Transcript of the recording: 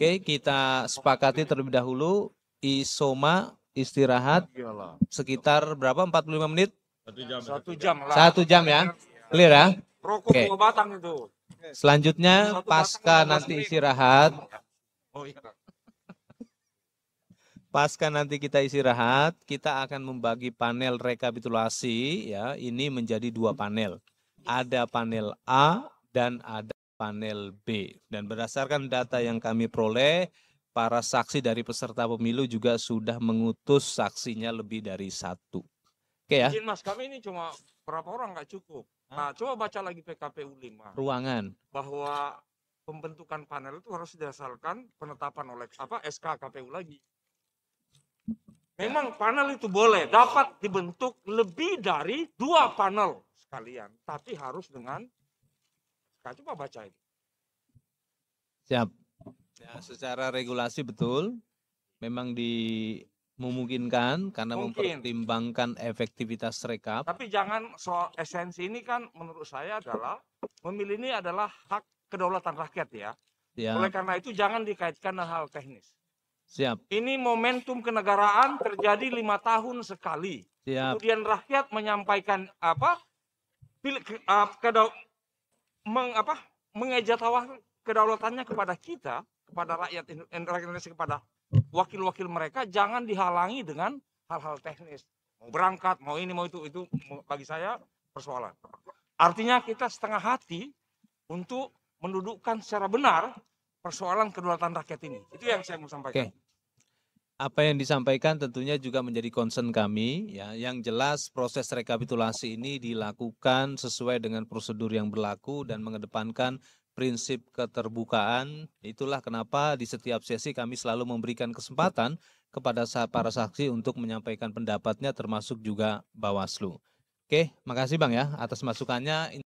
Oke, kita sepakati terlebih dahulu isoma istirahat sekitar berapa 45 menit? Satu jam. Satu jam lah. Satu jam ya. Clear ya? Rokok okay. Selanjutnya pasca nanti istirahat. Oh, iya. Pasca nanti kita istirahat, kita akan membagi panel rekapitulasi ya. Ini menjadi dua panel. Ada panel A dan ada panel B. Dan berdasarkan data yang kami peroleh, para saksi dari peserta pemilu juga sudah mengutus saksinya lebih dari satu. Oke ya. Izin Mas, kami ini cuma berapa orang nggak cukup. Hah? Nah, coba baca lagi PKPU 5. Ruangan. Bahwa pembentukan panel itu harus didasarkan penetapan oleh apa SK KPU lagi. Ya. Memang panel itu boleh dapat dibentuk lebih dari dua panel sekalian, tapi harus dengan Nah, coba baca ini. Siap. Ya, secara regulasi betul, memang di memungkinkan karena Mungkin. mempertimbangkan efektivitas rekap. Tapi jangan soal esensi ini kan menurut saya adalah memilih ini adalah hak kedaulatan rakyat ya. ya. Oleh karena itu jangan dikaitkan dengan hal teknis. Siap. Ini momentum kenegaraan terjadi lima tahun sekali. Siap. Kemudian rakyat menyampaikan apa? Pilih, ah, uh, kedaul meng, apa, mengejatawah kedaulatannya kepada kita, kepada eh, rakyat Indonesia, kepada wakil-wakil mereka, jangan dihalangi dengan hal-hal teknis. Mau berangkat, mau ini, mau itu, itu bagi saya persoalan. Artinya kita setengah hati untuk mendudukkan secara benar persoalan kedaulatan rakyat ini. Itu yang saya mau sampaikan. Okay apa yang disampaikan tentunya juga menjadi concern kami ya yang jelas proses rekapitulasi ini dilakukan sesuai dengan prosedur yang berlaku dan mengedepankan prinsip keterbukaan itulah kenapa di setiap sesi kami selalu memberikan kesempatan kepada para saksi untuk menyampaikan pendapatnya termasuk juga Bawaslu. Oke, makasih Bang ya atas masukannya.